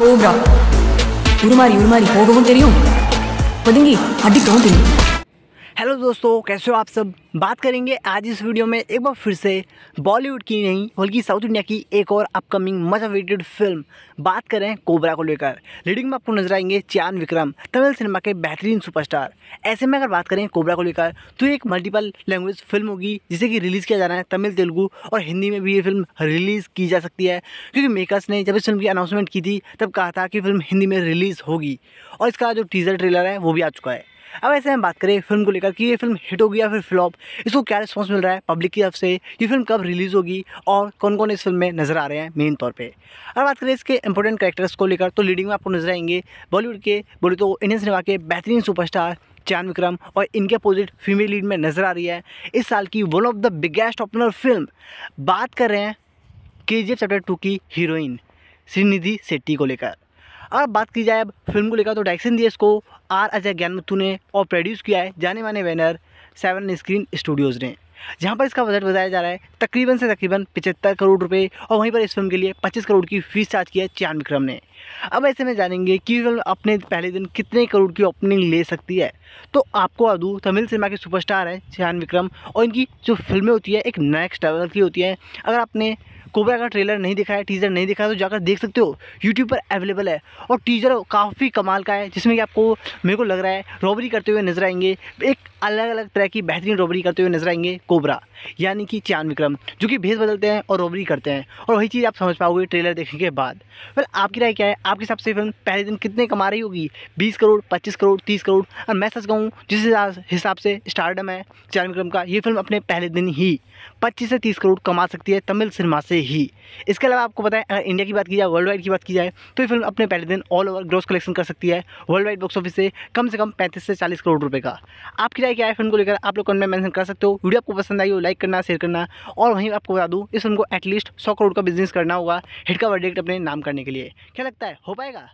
போகுறா உருமாறி உருமாறி போகவும் தெரியும் ஒதுங்கி அடிக்கவும் தெரியும் हेलो दोस्तों कैसे हो आप सब बात करेंगे आज इस वीडियो में एक बार फिर से बॉलीवुड की नहीं बल्कि साउथ इंडिया की एक और अपकमिंग मच अवेटेड फिल्म बात करें कोबरा को लेकर लीडिंग में आपको नजर आएंगे चान विक्रम तमिल सिनेमा के बेहतरीन सुपरस्टार ऐसे में अगर बात करें कोबरा को लेकर तो एक मल्टीपल लैंग्वेज फिल्म होगी जिसे कि रिलीज़ किया जाना है तमिल तेलुगू और हिंदी में भी ये फिल्म रिलीज़ की जा सकती है क्योंकि मेकर्स ने जब इस फिल्म की अनाउंसमेंट की थी तब कहा था कि फिल्म हिंदी में रिलीज़ होगी और इसका जो टीज़र ट्रेलर है वो भी आ चुका है अब ऐसे हम बात करें फिल्म को लेकर कि ये फिल्म हिट होगी या फिर फ्लॉप इसको क्या रिस्पॉन्स मिल रहा है पब्लिक की तरफ से ये फिल्म कब रिलीज़ होगी और कौन कौन इस फिल्म में नज़र आ रहे हैं मेन तौर पर अगर बात करें इसके इंपॉर्टेंट करेक्टर्स को लेकर तो लीडिंग में आपको नजर आएंगे बॉलीवुड के बोले तो इंडियन सिनेमा के बेहतरीन सुपरस्टार चैन विक्रम और इनके अपोजिट फीमेल लीड में नज़र आ रही है इस साल की one of the biggest opener film बात कर रहे हैं K G F chapter two की हीरोइन श्रीनिधि सेट्टी को लेकर अब बात की जाए अब फिल्म को लेकर तो डायरेक्शन दिया इसको आर अजय ज्ञानमथु ने और प्रोड्यूस किया है जाने माने बैनर सेवन स्क्रीन स्टूडियोज़ ने जहाँ पर इसका बजट बताया जा रहा है तकरीबन से तकरीबन पचहत्तर करोड़ रुपए और वहीं पर इस फिल्म के लिए 25 करोड़ की फीस चार्ज किया है चयन विक्रम ने अब ऐसे में जानेंगे कि फिल्म अपने पहले दिन कितने करोड़ की ओपनिंग ले सकती है तो आपको अदू तमिल सिनेमा के सुपरस्टार हैं चयन विक्रम और इनकी जो फिल्में होती है एक नेक्स्ट लेवल की होती है अगर आपने कोबरा का ट्रेलर नहीं दिखा है टीज़र नहीं दिखाया तो जाकर देख सकते हो यूट्यूब पर अवेलेबल है और टीज़र काफ़ी कमाल का है जिसमें कि आपको मेरे को लग रहा है रॉबरी करते हुए नजर आएंगे एक अलग अलग तरह की बेहतरीन रॉबरी करते हुए नजर आएंगे कोबरा यानी कि चांद विक्रम जो कि भेज बदलते हैं और रॉबरी करते हैं और वही चीज़ आप समझ पाओगे ट्रेलर देखने के बाद फिर आपकी राय क्या है आपके हिसाब से फिल्म पहले दिन कितने कमा रही होगी बीस करोड़ पच्चीस करोड़ तीस करोड़ और मैं सच कहूँ जिस हिसाब से स्टारडम है चांद विक्रम का ये फिल्म अपने पहले दिन ही पच्चीस से तीस करोड़ कमा सकती है तमिल सिनेमा से ही इसके अलावा आपको बताएं अगर इंडिया की बात की जाए वर्ल्ड वाइड की बात की जाए तो ये फिल्म अपने पहले दिन ऑल ओवर ग्रोस कलेक्शन कर सकती है वर्ल्ड वाइड बॉक्स ऑफिस से कम से कम पैंतीस से चालीस करोड़ रुपये का आपकी राय क्या है फिल्म को लेकर आप लोग कमेंट में कर सकते हो वीडियो आपको पसंद आई हो लाइक करना शेयर करना और वहीं आपको बता दूँ इस फिल्म को एटलीस्ट सौ करोड़ का बिजनेस करना होगा हिट का वर्डेक्ट अपने नाम करने के लिए क्या लगता है हो पाएगा